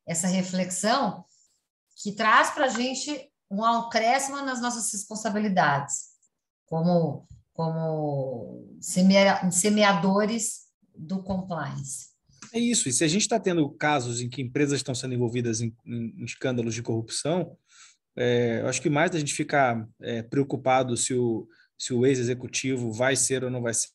essa reflexão que traz para a gente um acréscimo nas nossas responsabilidades, como, como semeadores do compliance. É isso. E se a gente está tendo casos em que empresas estão sendo envolvidas em, em escândalos de corrupção, é, eu acho que mais da gente ficar é, preocupado se o, se o ex-executivo vai ser ou não vai ser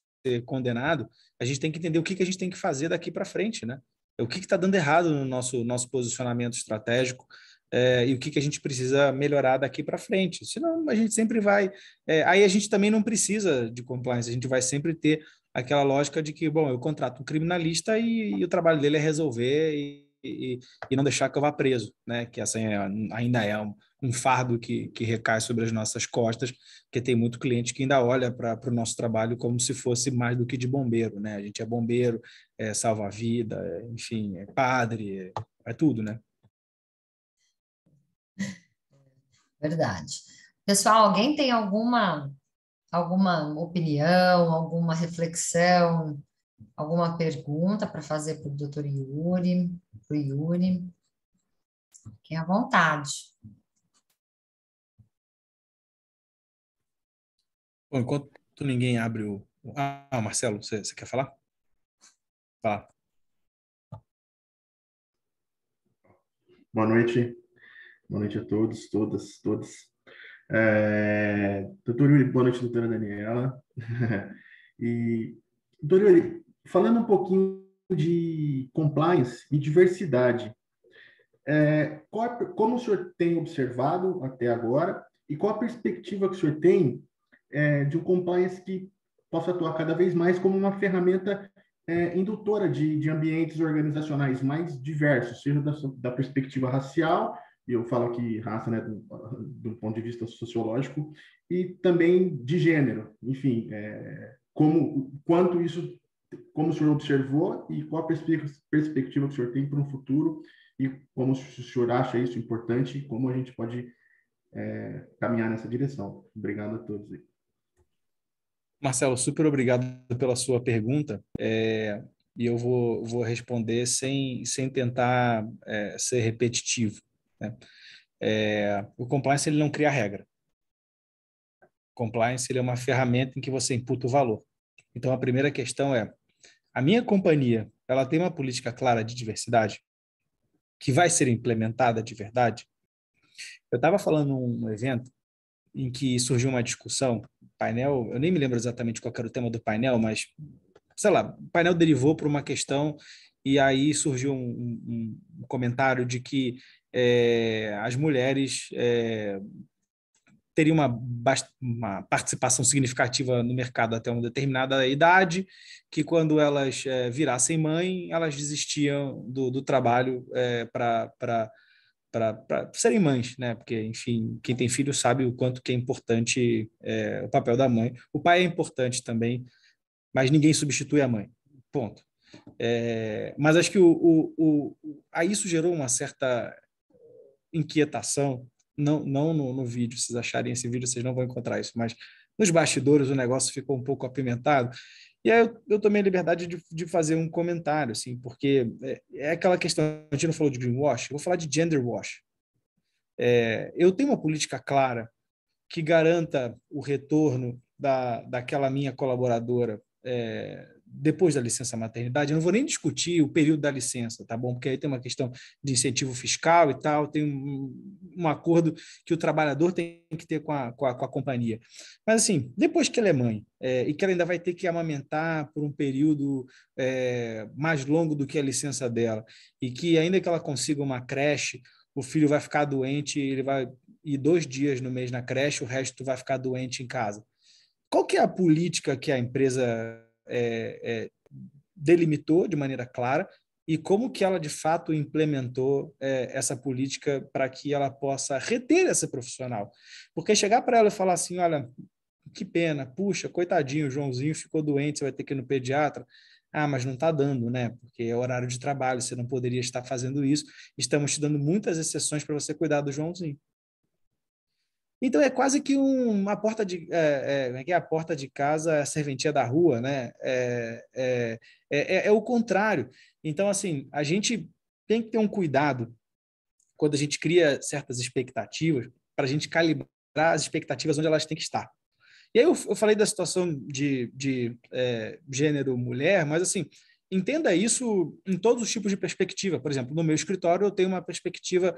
condenado, a gente tem que entender o que, que a gente tem que fazer daqui para frente, né? É o que está dando errado no nosso, nosso posicionamento estratégico é, e o que, que a gente precisa melhorar daqui para frente. Senão a gente sempre vai. É, aí a gente também não precisa de compliance, a gente vai sempre ter aquela lógica de que, bom, eu contrato um criminalista e, e o trabalho dele é resolver e, e, e, não deixar que eu vá preso, né? Que assim, é, ainda é um, um, fardo que, que recai sobre as nossas costas, que tem muito cliente que ainda olha para o nosso trabalho como se fosse mais do que de bombeiro, né? A gente é bombeiro, é salva-vida, é, enfim, é padre, é, é tudo, né? Verdade. Pessoal, alguém tem alguma alguma opinião, alguma reflexão, alguma pergunta para fazer para o doutor Yuri, para o Yuri. Fiquem à vontade. Bom, enquanto ninguém abre o. Ah, Marcelo, você, você quer falar? Fala. Boa noite. Boa noite a todos, todas, todas. É, doutor Yuri, boa noite, doutora Daniela. e, doutor Yuri, falando um pouquinho de compliance e diversidade, é, qual, como o senhor tem observado até agora e qual a perspectiva que o senhor tem é, de um compliance que possa atuar cada vez mais como uma ferramenta é, indutora de, de ambientes organizacionais mais diversos, seja da, da perspectiva racial, eu falo aqui raça, né, do, do, ponto de vista sociológico, e também de gênero, enfim, é, como, quanto isso, como o senhor observou e qual a perspectiva que o senhor tem para um futuro e como o senhor acha isso importante e como a gente pode é, caminhar nessa direção. Obrigado a todos aí. Marcelo, super obrigado pela sua pergunta. É, e eu vou, vou responder sem, sem tentar é, ser repetitivo. Né? É, o compliance ele não cria regra. compliance ele é uma ferramenta em que você imputa o valor. Então a primeira questão é: a minha companhia ela tem uma política clara de diversidade que vai ser implementada de verdade? Eu estava falando um evento em que surgiu uma discussão, painel, eu nem me lembro exatamente qual era o tema do painel, mas sei lá, o painel derivou para uma questão e aí surgiu um, um, um, comentário de que é, as mulheres é, teriam uma, uma, participação significativa no mercado até uma determinada idade, que quando elas é, virassem mãe, elas desistiam do, do trabalho é, para serem mães, né? Porque, enfim, quem tem filho sabe o quanto que é importante é, o papel da mãe. O pai é importante também, mas ninguém substitui a mãe. Ponto. É, mas acho que o, o, o, a isso gerou uma certa inquietação, não, não no, no vídeo, se vocês acharem esse vídeo, vocês não vão encontrar isso, mas nos bastidores o negócio ficou um pouco apimentado. E aí eu, eu tomei a liberdade de, de, fazer um comentário, assim, porque é, é aquela questão, a gente não falou de greenwash, eu vou falar de gender wash. É, eu tenho uma política clara que garanta o retorno da, daquela minha colaboradora é, depois da licença maternidade, eu não vou nem discutir o período da licença, tá bom? Porque aí tem uma questão de incentivo fiscal e tal, tem um, um acordo que o trabalhador tem que ter com a, com a, com a companhia. Mas, assim, depois que ela é mãe é, e que ela ainda vai ter que amamentar por um período é, mais longo do que a licença dela, e que ainda que ela consiga uma creche, o filho vai ficar doente, ele vai ir dois dias no mês na creche, o resto vai ficar doente em casa. Qual que é a política que a empresa é, é, delimitou de maneira clara e como que ela de fato implementou é, essa política para que ela possa reter essa profissional. Porque chegar para ela e falar assim, olha, que pena, puxa, coitadinho, o Joãozinho ficou doente, você vai ter que ir no pediatra. Ah, mas não está dando, né? Porque é horário de trabalho, você não poderia estar fazendo isso. Estamos te dando muitas exceções para você cuidar do Joãozinho. Então é quase que um, uma porta de é, é, é, é? a porta de casa, a serventia da rua, né? É, é, é, é, o contrário. Então assim a gente tem que ter um cuidado quando a gente cria certas expectativas para a gente calibrar as expectativas onde elas têm que estar. E aí eu, eu falei da situação de, de gênero mulher, mas assim entenda isso em todos os tipos de perspectiva. Por exemplo, no meu escritório eu tenho uma perspectiva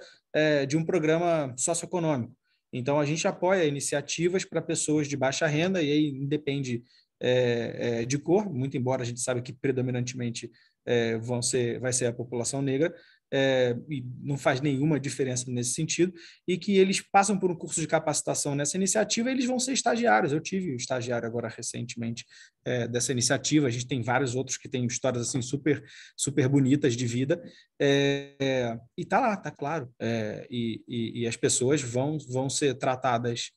de um programa socioeconômico. Então, a gente apoia iniciativas para pessoas de baixa renda, e aí independe é, é, de cor, muito embora a gente saiba que predominantemente é, vão ser, vai ser a população negra, é, e não faz nenhuma diferença nesse sentido, e que eles passam por um curso de capacitação nessa iniciativa e eles vão ser estagiários. Eu tive um estagiário agora recentemente é, dessa iniciativa, a gente tem vários outros que têm histórias assim super, super bonitas de vida, é, e tá lá, tá claro, é, e, e, e, as pessoas vão, vão ser tratadas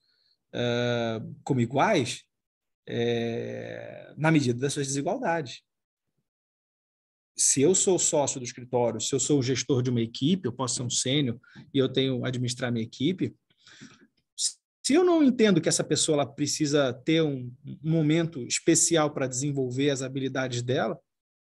é, como iguais é, na medida das suas desigualdades se eu sou sócio do escritório, se eu sou gestor de uma equipe, eu posso ser um sênior e eu tenho administrar minha equipe, se eu não entendo que essa pessoa ela precisa ter um momento especial para desenvolver as habilidades dela,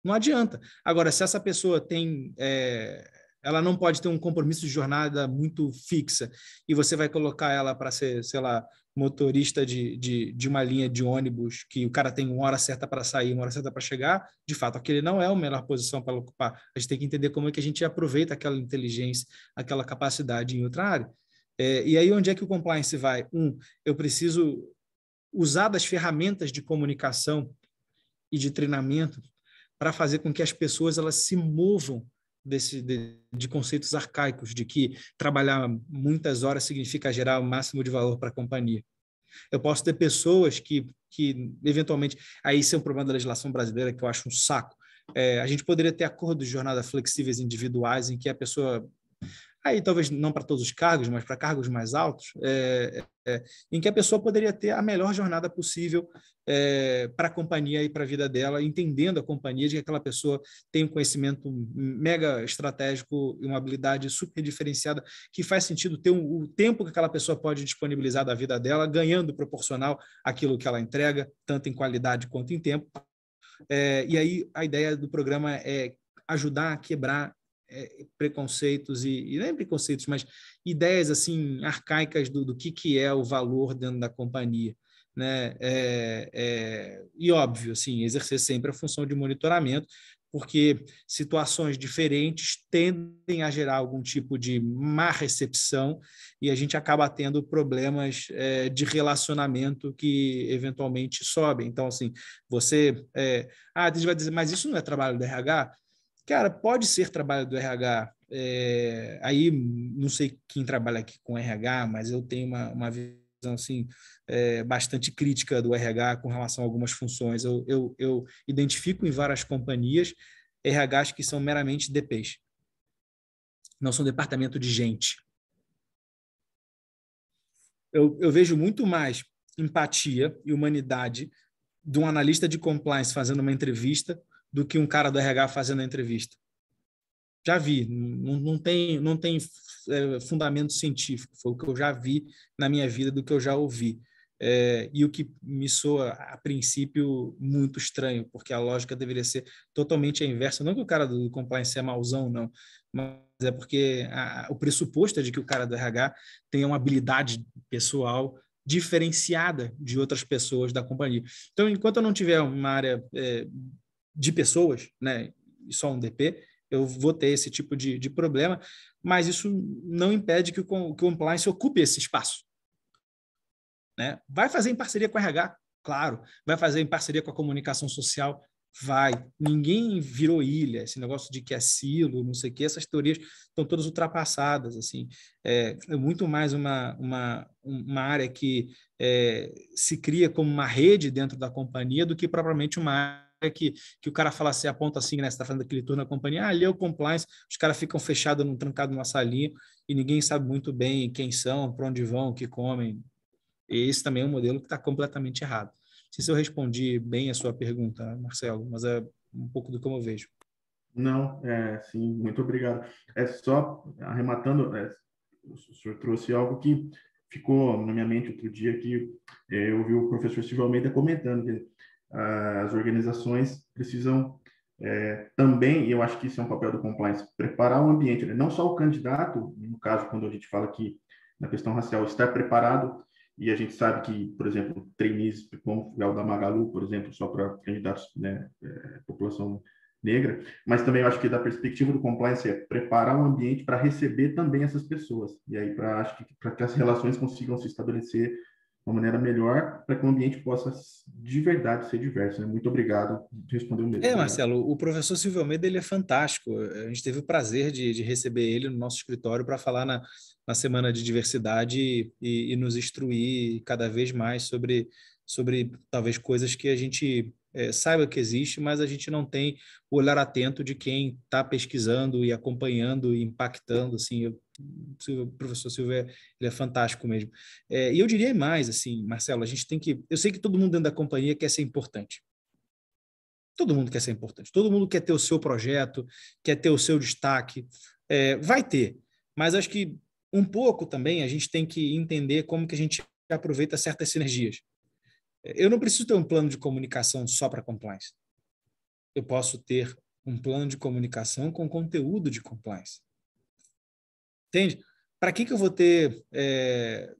não adianta. Agora, se essa pessoa tem é, ela não pode ter um compromisso de jornada muito fixa e você vai colocar ela para ser, sei lá, motorista de, de, de uma linha de ônibus, que o cara tem uma hora certa para sair, uma hora certa para chegar, de fato, aquele não é a melhor posição para ocupar. A gente tem que entender como é que a gente aproveita aquela inteligência, aquela capacidade em outra área. É, e aí, onde é que o compliance vai? Um, eu preciso usar das ferramentas de comunicação e de treinamento para fazer com que as pessoas elas se movam desse, de, de, conceitos arcaicos de que trabalhar muitas horas significa gerar o máximo de valor para a companhia. Eu posso ter pessoas que, que eventualmente, aí isso é um problema da legislação brasileira que eu acho um saco. É, a gente poderia ter acordos de jornada flexíveis individuais em que a pessoa aí talvez não para todos os cargos, mas para cargos mais altos, é, é, é, em que a pessoa poderia ter a melhor jornada possível é, para a companhia e para a vida dela, entendendo a companhia de que aquela pessoa tem um conhecimento mega estratégico e uma habilidade super diferenciada que faz sentido ter um, o tempo que aquela pessoa pode disponibilizar da vida dela, ganhando proporcional aquilo que ela entrega, tanto em qualidade quanto em tempo. É, e aí a ideia do programa é ajudar a quebrar é, preconceitos e, e, é preconceitos, mas ideias assim arcaicas do, do que, que é o valor dentro da companhia. Né? É, é, e óbvio, assim, exercer sempre a função de monitoramento, porque situações diferentes tendem a gerar algum tipo de má recepção e a gente acaba tendo problemas é, de relacionamento que eventualmente sobem. Então, assim, você. É, ah, a gente vai dizer, mas isso não é trabalho do RH? Cara, pode ser trabalho do RH. É, aí, não sei quem trabalha aqui com RH, mas eu tenho uma, uma visão assim, é, bastante crítica do RH com relação a algumas funções. Eu, eu, eu identifico em várias companhias RHs que são meramente DPs. Não são departamento de gente. Eu, eu vejo muito mais empatia e humanidade de um analista de compliance fazendo uma entrevista do que um cara do RH fazendo a entrevista. Já vi, não, não tem, não tem é, fundamento científico, foi o que eu já vi na minha vida, do que eu já ouvi. É, e o que me soa, a princípio, muito estranho, porque a lógica deveria ser totalmente a inversa. Não que o cara do compliance é mauzão, não, mas é porque a, o pressuposto é de que o cara do RH tenha uma habilidade pessoal diferenciada de outras pessoas da companhia. Então, enquanto eu não tiver uma área é, de pessoas, né, e só um DP, eu vou ter esse tipo de, de problema, mas isso não impede que o, que o compliance ocupe esse espaço. Né? Vai fazer em parceria com o RH? Claro. Vai fazer em parceria com a comunicação social? Vai. Ninguém virou ilha. Esse negócio de que é silo, não sei o quê, essas teorias estão todas ultrapassadas. assim. É, é muito mais uma, uma, uma área que é, se cria como uma rede dentro da companhia do que propriamente uma é que, que o cara fala assim, aponta assim, né? Você está fazendo aquele turno na companhia, ah, ali é o compliance, os caras ficam fechados, num, trancados numa salinha e ninguém sabe muito bem quem são, para onde vão, o que comem. E esse também é um modelo que está completamente errado. Não sei se eu respondi bem a sua pergunta, Marcelo, mas é um pouco do que eu vejo. Não, é, sim, muito obrigado. É só, arrematando, é, o senhor trouxe algo que ficou na minha mente outro dia, que é, eu ouvi o professor Silvio Almeida comentando, que as organizações precisam é, também, e eu acho que isso é um papel do compliance, preparar o ambiente, né? não só o candidato, no caso, quando a gente fala que na questão racial, está preparado, e a gente sabe que, por exemplo, trainees, como é o da Magalu, por exemplo, só para candidatos, né, é, população negra, mas também eu acho que da perspectiva do compliance é preparar o ambiente para receber também essas pessoas, e aí para acho que para que as relações consigam se estabelecer uma maneira melhor para que o ambiente possa de verdade ser diverso. Né? Muito obrigado por responder o mesmo. É, Marcelo, o professor Silvio Almeida ele é fantástico. A gente teve o prazer de, de receber ele no nosso escritório para falar na, na semana de diversidade e, e, nos instruir cada vez mais sobre, sobre talvez coisas que a gente é, saiba que existe, mas a gente não tem o olhar atento de quem está pesquisando e acompanhando e impactando. Assim, eu o professor Silvio é, ele é fantástico mesmo. É, e eu diria mais, assim, Marcelo, a gente tem que. Eu sei que todo mundo dentro da companhia quer ser importante. Todo mundo quer ser importante. Todo mundo quer ter o seu projeto, quer ter o seu destaque. É, vai ter. Mas acho que um pouco também a gente tem que entender como que a gente aproveita certas sinergias. É, eu não preciso ter um plano de comunicação só para compliance. Eu posso ter um plano de comunicação com conteúdo de compliance. Entende? Para que, que eu vou ter é,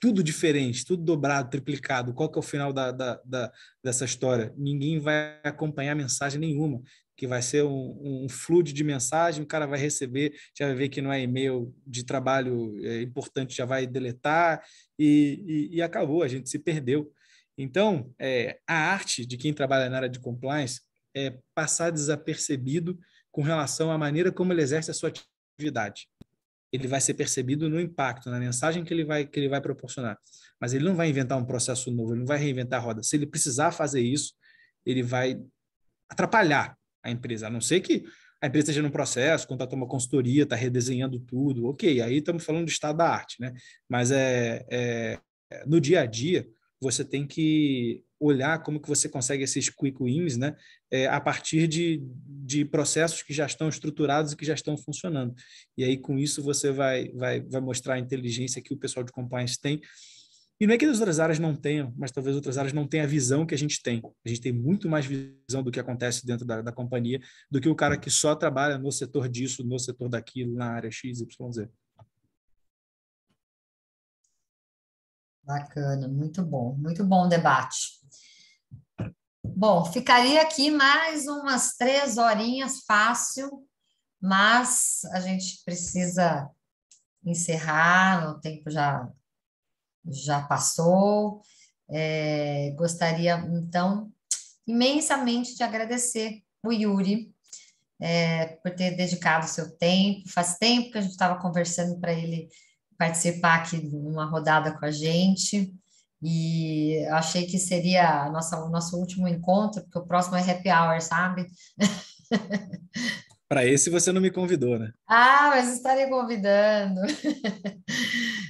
tudo diferente, tudo dobrado, triplicado? Qual que é o final da, da, da, dessa história? Ninguém vai acompanhar mensagem nenhuma, que vai ser um, um fluxo de mensagem, o cara vai receber, já vai ver que não é e-mail de trabalho é, importante, já vai deletar e, e, e acabou, a gente se perdeu. Então, é, a arte de quem trabalha na área de compliance é passar desapercebido com relação à maneira como ele exerce a sua atividade ele vai ser percebido no impacto, na mensagem que ele vai que ele vai proporcionar. Mas ele não vai inventar um processo novo, ele não vai reinventar a roda. Se ele precisar fazer isso, ele vai atrapalhar a empresa, a não ser que a empresa esteja num processo, contratou uma consultoria, está redesenhando tudo, ok, aí estamos falando do estado da arte, né? Mas é, é no dia a dia, você tem que olhar como que você consegue esses quick wins, né? é, a partir de, de processos que já estão estruturados e que já estão funcionando. E aí, com isso, você vai, vai, vai mostrar a inteligência que o pessoal de compliance tem. E não é que as outras áreas não tenham, mas talvez outras áreas não tenham a visão que a gente tem. A gente tem muito mais visão do que acontece dentro da, da companhia do que o cara que só trabalha no setor disso, no setor daquilo, na área X, Bacana, muito bom, muito bom o debate. Bom, ficaria aqui mais umas três horinhas fácil, mas a gente precisa encerrar, o tempo já, já passou. É, gostaria, então, imensamente de agradecer o Yuri é, por ter dedicado seu tempo. Faz tempo que a gente estava conversando para ele participar aqui de uma rodada com a gente. E achei que seria nossa, o nosso último encontro, porque o próximo é happy hour, sabe? Para esse você não me convidou, né? Ah, mas estaria convidando.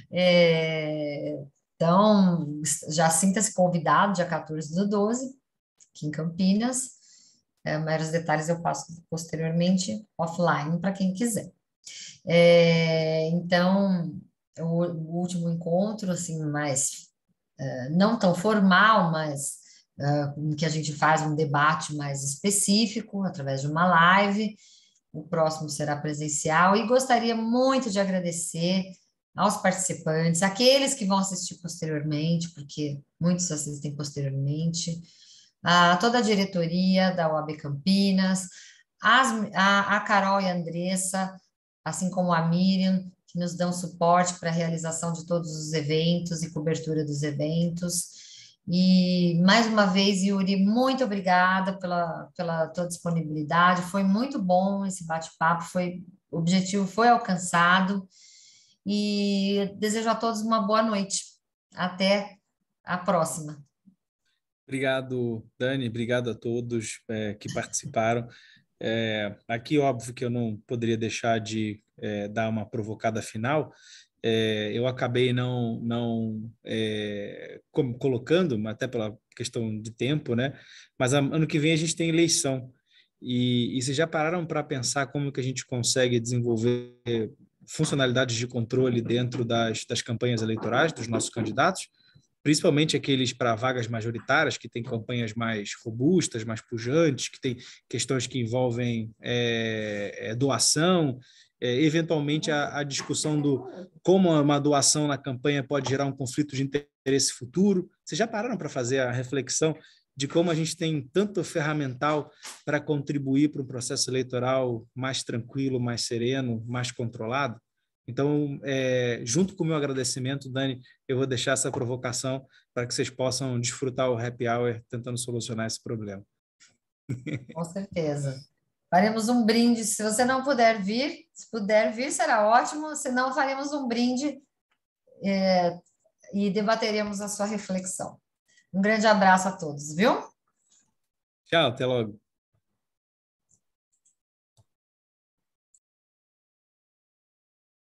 é, então, já sinta-se convidado, dia 14 do 12, aqui em Campinas. É, maiores detalhes eu passo posteriormente offline para quem quiser. É, então, o, o último encontro, assim, mais não tão formal, mas em que a gente faz um debate mais específico através de uma live. O próximo será presencial e gostaria muito de agradecer aos participantes, aqueles que vão assistir posteriormente, porque muitos assistem posteriormente, a toda a diretoria da UAB Campinas, as, a, a Carol e a Andressa, assim como a Miriam, que nos dão suporte para a realização de todos os eventos e cobertura dos eventos. E mais uma vez, Yuri, muito obrigada pela, pela tua disponibilidade. Foi muito bom esse bate-papo, foi o objetivo foi alcançado. E desejo a todos uma boa noite. Até a próxima. Obrigado, Dani. Obrigado a todos é, que participaram. É, aqui, óbvio que eu não poderia deixar de é, dar uma provocada final, é, eu acabei não, não é, colocando, até pela questão de tempo, né? Mas ano que vem a gente tem eleição. E, e vocês já pararam para pensar como que a gente consegue desenvolver funcionalidades de controle dentro das, das campanhas eleitorais dos nossos candidatos? principalmente aqueles para vagas majoritárias, que têm campanhas mais robustas, mais pujantes, que têm questões que envolvem é, doação, é, eventualmente a, a, discussão do como uma doação na campanha pode gerar um conflito de interesse futuro. Vocês já pararam para fazer a reflexão de como a gente tem tanto ferramental para contribuir para um processo eleitoral mais tranquilo, mais sereno, mais controlado? Então, é, junto com o meu agradecimento, Dani, eu vou deixar essa provocação para que vocês possam desfrutar o happy hour tentando solucionar esse problema. Com certeza. Faremos um brinde. Se você não puder vir, se puder vir, será ótimo. Se não, faremos um brinde é, e debateremos a sua reflexão. Um grande abraço a todos, viu? Tchau, até logo.